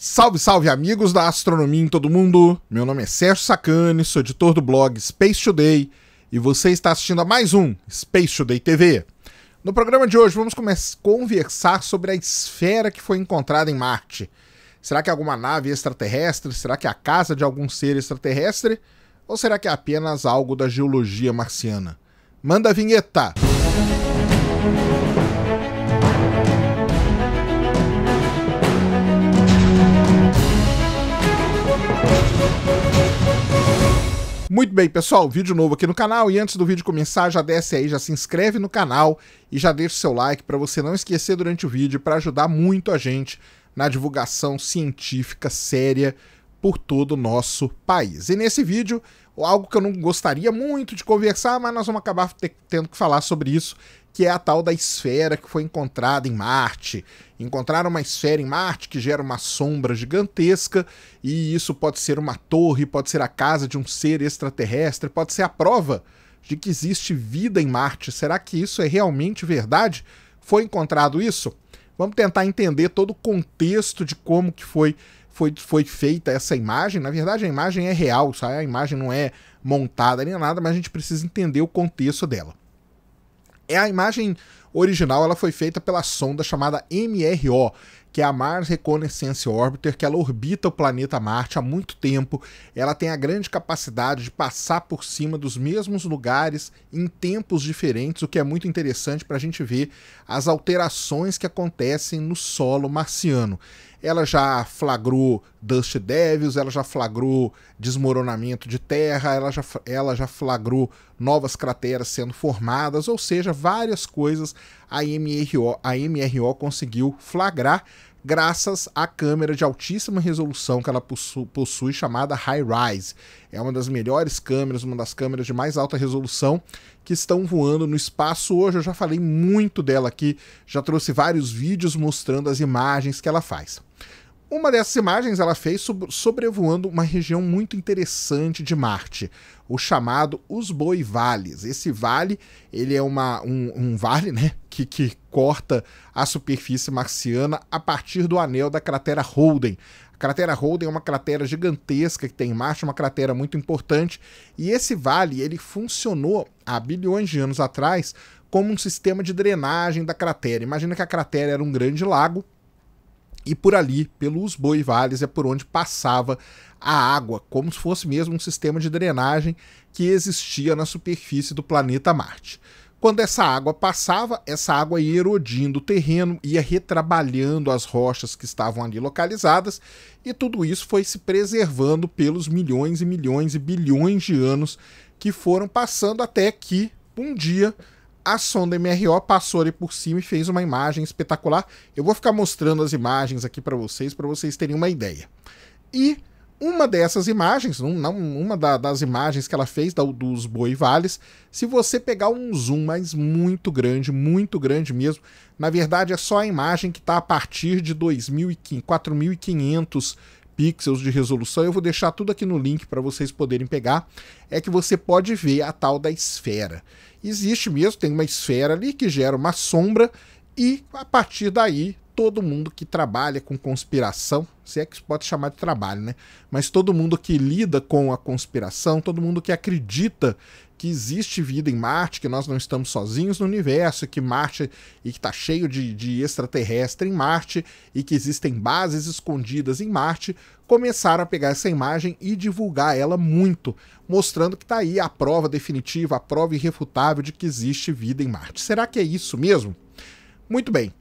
Salve, salve, amigos da astronomia em todo mundo! Meu nome é Sérgio Sacani, sou editor do blog Space Today e você está assistindo a mais um Space Today TV. No programa de hoje vamos conversar sobre a esfera que foi encontrada em Marte. Será que é alguma nave extraterrestre? Será que é a casa de algum ser extraterrestre? Ou será que é apenas algo da geologia marciana? Manda a vinheta! Música Muito bem, pessoal, vídeo novo aqui no canal e antes do vídeo começar, já desce aí, já se inscreve no canal e já deixa o seu like para você não esquecer durante o vídeo para ajudar muito a gente na divulgação científica séria por todo o nosso país. E nesse vídeo, algo que eu não gostaria muito de conversar, mas nós vamos acabar tendo que falar sobre isso, que é a tal da esfera que foi encontrada em Marte. Encontraram uma esfera em Marte que gera uma sombra gigantesca, e isso pode ser uma torre, pode ser a casa de um ser extraterrestre, pode ser a prova de que existe vida em Marte. Será que isso é realmente verdade? Foi encontrado isso? Vamos tentar entender todo o contexto de como que foi foi, foi feita essa imagem. Na verdade, a imagem é real, sabe? A imagem não é montada nem nada, mas a gente precisa entender o contexto dela. É a imagem original, ela foi feita pela sonda chamada MRO, que é a Mars Reconnaissance Orbiter, que ela orbita o planeta Marte há muito tempo. Ela tem a grande capacidade de passar por cima dos mesmos lugares em tempos diferentes, o que é muito interessante para a gente ver as alterações que acontecem no solo marciano ela já flagrou Dust Devils, ela já flagrou desmoronamento de terra, ela já, ela já flagrou novas crateras sendo formadas, ou seja, várias coisas a MRO, a MRO conseguiu flagrar graças à câmera de altíssima resolução que ela possu possui, chamada High Rise. É uma das melhores câmeras, uma das câmeras de mais alta resolução que estão voando no espaço hoje. Eu já falei muito dela aqui, já trouxe vários vídeos mostrando as imagens que ela faz. Uma dessas imagens ela fez sobrevoando uma região muito interessante de Marte, o chamado Os Boi Vales. Esse vale, ele é uma, um, um vale né, que, que corta a superfície marciana a partir do anel da cratera Holden. A cratera Holden é uma cratera gigantesca que tem em Marte, uma cratera muito importante, e esse vale ele funcionou há bilhões de anos atrás como um sistema de drenagem da cratera. Imagina que a cratera era um grande lago, e por ali, pelos boivales, vales, é por onde passava a água, como se fosse mesmo um sistema de drenagem que existia na superfície do planeta Marte. Quando essa água passava, essa água ia erodindo o terreno, ia retrabalhando as rochas que estavam ali localizadas, e tudo isso foi se preservando pelos milhões e milhões e bilhões de anos que foram passando até que, um dia, a sonda MRO passou ali por cima e fez uma imagem espetacular. Eu vou ficar mostrando as imagens aqui para vocês, para vocês terem uma ideia. E uma dessas imagens, uma das imagens que ela fez dos boivales, vales, se você pegar um zoom, mas muito grande, muito grande mesmo, na verdade é só a imagem que está a partir de 2.500, 4.500 pixels de resolução. Eu vou deixar tudo aqui no link para vocês poderem pegar. É que você pode ver a tal da esfera existe mesmo, tem uma esfera ali que gera uma sombra e a partir daí todo mundo que trabalha com conspiração, se é que pode chamar de trabalho, né? Mas todo mundo que lida com a conspiração, todo mundo que acredita que existe vida em Marte, que nós não estamos sozinhos no universo, que Marte e que está cheio de, de extraterrestre em Marte e que existem bases escondidas em Marte, começaram a pegar essa imagem e divulgar ela muito, mostrando que está aí a prova definitiva, a prova irrefutável de que existe vida em Marte. Será que é isso mesmo? Muito bem.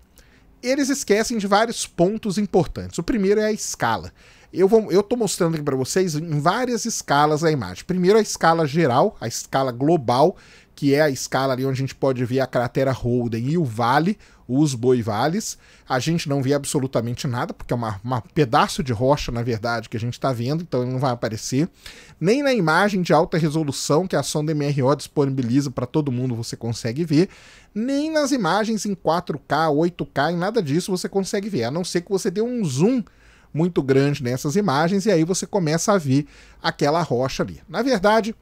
Eles esquecem de vários pontos importantes. O primeiro é a escala. Eu vou, eu tô mostrando aqui para vocês em várias escalas a imagem. Primeiro a escala geral, a escala global, que é a escala ali onde a gente pode ver a cratera Holden e o vale, os boivales. A gente não vê absolutamente nada, porque é um pedaço de rocha, na verdade, que a gente está vendo, então ele não vai aparecer. Nem na imagem de alta resolução que é a sonda MRO disponibiliza para todo mundo você consegue ver. Nem nas imagens em 4K, 8K, em nada disso você consegue ver, a não ser que você dê um zoom muito grande nessas imagens e aí você começa a ver aquela rocha ali. Na verdade,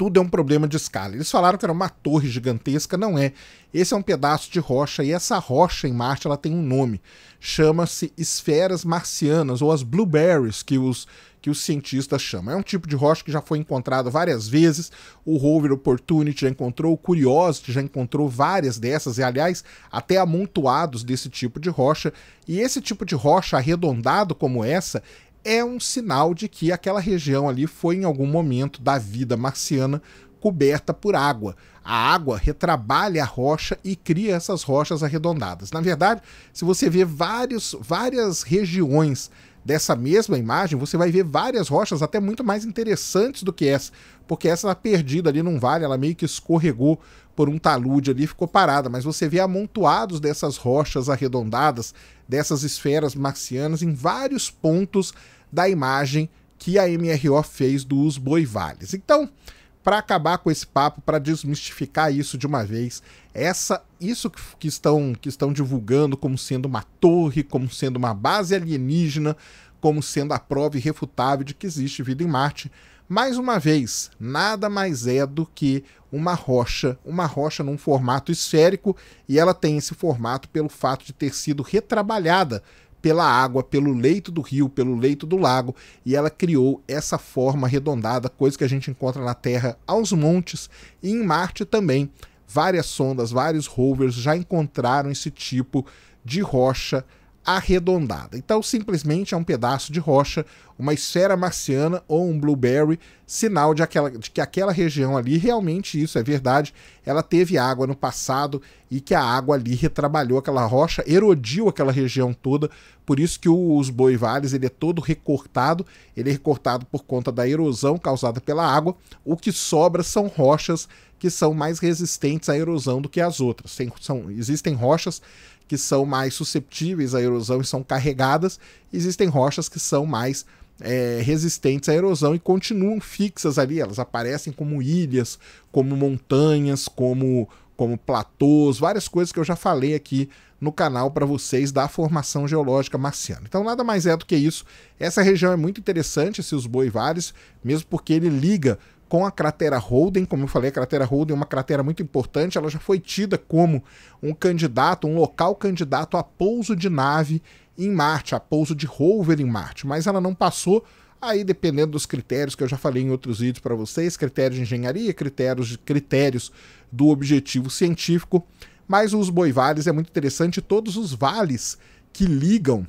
tudo é um problema de escala. Eles falaram que era uma torre gigantesca, não é. Esse é um pedaço de rocha e essa rocha em Marte ela tem um nome. Chama-se esferas marcianas ou as blueberries que os que os cientistas chamam. É um tipo de rocha que já foi encontrado várias vezes. O rover Opportunity já encontrou, o Curiosity já encontrou várias dessas, e aliás, até amontoados desse tipo de rocha. E esse tipo de rocha arredondado como essa é um sinal de que aquela região ali foi em algum momento da vida marciana coberta por água. A água retrabalha a rocha e cria essas rochas arredondadas. Na verdade, se você vê vários, várias regiões dessa mesma imagem, você vai ver várias rochas até muito mais interessantes do que essa, porque essa está perdida ali num vale, ela meio que escorregou por um talude ali, ficou parada, mas você vê amontoados dessas rochas arredondadas, dessas esferas marcianas em vários pontos da imagem que a MRO fez dos boivales. Então, para acabar com esse papo, para desmistificar isso de uma vez, essa isso que, estão que estão divulgando como sendo uma torre, como sendo uma base alienígena, como sendo a prova irrefutável de que existe vida em Marte, mais uma vez, nada mais é do que uma rocha, uma rocha num formato esférico, e ela tem esse formato pelo fato de ter sido retrabalhada pela água, pelo leito do rio, pelo leito do lago, e ela criou essa forma arredondada, coisa que a gente encontra na Terra aos montes e em Marte também. Várias sondas, vários rovers já encontraram esse tipo de rocha arredondada. Então, simplesmente é um pedaço de rocha, uma esfera marciana ou um blueberry, sinal de, aquela, de que aquela região ali, realmente isso é verdade, ela teve água no passado e que a água ali retrabalhou aquela rocha, erodiu aquela região toda, por isso que o, os boivales ele é todo recortado, ele é recortado por conta da erosão causada pela água, o que sobra são rochas que são mais resistentes à erosão do que as outras. Tem, são, existem rochas que são mais susceptíveis à erosão e são carregadas, existem rochas que são mais é, resistentes à erosão e continuam fixas ali, elas aparecem como ilhas, como montanhas, como, como platôs, várias coisas que eu já falei aqui no canal para vocês da formação geológica marciana. Então, nada mais é do que isso. Essa região é muito interessante, esses boivares, mesmo porque ele liga com a cratera Holden, como eu falei, a cratera Holden é uma cratera muito importante, ela já foi tida como um candidato, um local candidato a pouso de nave em Marte, a pouso de rover em Marte, mas ela não passou Aí, dependendo dos critérios que eu já falei em outros vídeos para vocês, critérios de engenharia, critérios, critérios do objetivo científico, mas os boivales é muito interessante, todos os vales que ligam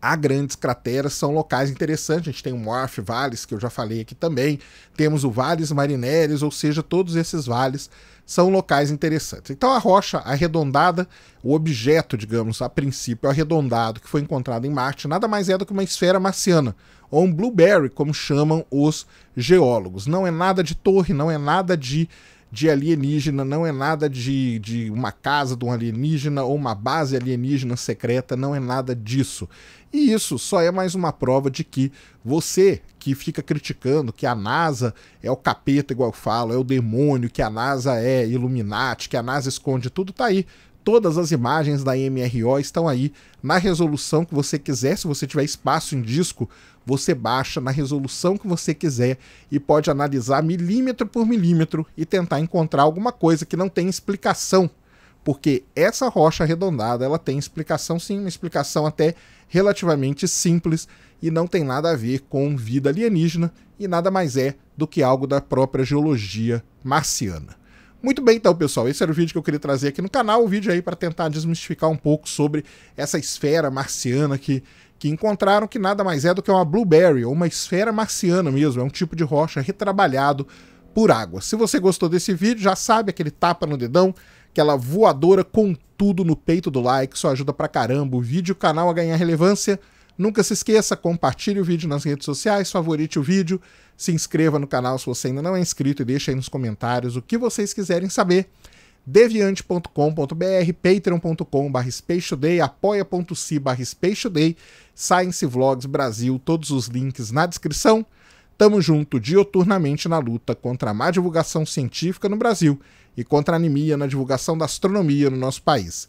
Há grandes crateras, são locais interessantes. A gente tem o Morph Valles, que eu já falei aqui também. Temos o Vales Marineris, ou seja, todos esses vales são locais interessantes. Então a rocha arredondada, o objeto, digamos, a princípio arredondado que foi encontrado em Marte, nada mais é do que uma esfera marciana, ou um blueberry, como chamam os geólogos. Não é nada de torre, não é nada de de alienígena, não é nada de, de uma casa de um alienígena ou uma base alienígena secreta, não é nada disso. E isso só é mais uma prova de que você que fica criticando que a NASA é o capeta, igual eu falo, é o demônio, que a NASA é Illuminati, que a NASA esconde tudo, tá aí Todas as imagens da MRO estão aí na resolução que você quiser. Se você tiver espaço em disco, você baixa na resolução que você quiser e pode analisar milímetro por milímetro e tentar encontrar alguma coisa que não tem explicação. Porque essa rocha arredondada, ela tem explicação sim, uma explicação até relativamente simples e não tem nada a ver com vida alienígena e nada mais é do que algo da própria geologia marciana. Muito bem, então, pessoal, esse era o vídeo que eu queria trazer aqui no canal, o vídeo aí para tentar desmistificar um pouco sobre essa esfera marciana que, que encontraram, que nada mais é do que uma blueberry, ou uma esfera marciana mesmo, é um tipo de rocha retrabalhado por água. Se você gostou desse vídeo, já sabe aquele tapa no dedão, aquela voadora com tudo no peito do like, isso ajuda pra caramba o vídeo e o canal a ganhar relevância. Nunca se esqueça, compartilhe o vídeo nas redes sociais, favorite o vídeo, se inscreva no canal se você ainda não é inscrito e deixe aí nos comentários o que vocês quiserem saber. deviante.com.br, patreon.com.br spacetoday, apoia.se barra Science Vlogs Brasil, todos os links na descrição. Tamo junto dioturnamente na luta contra a má divulgação científica no Brasil e contra a anemia na divulgação da astronomia no nosso país.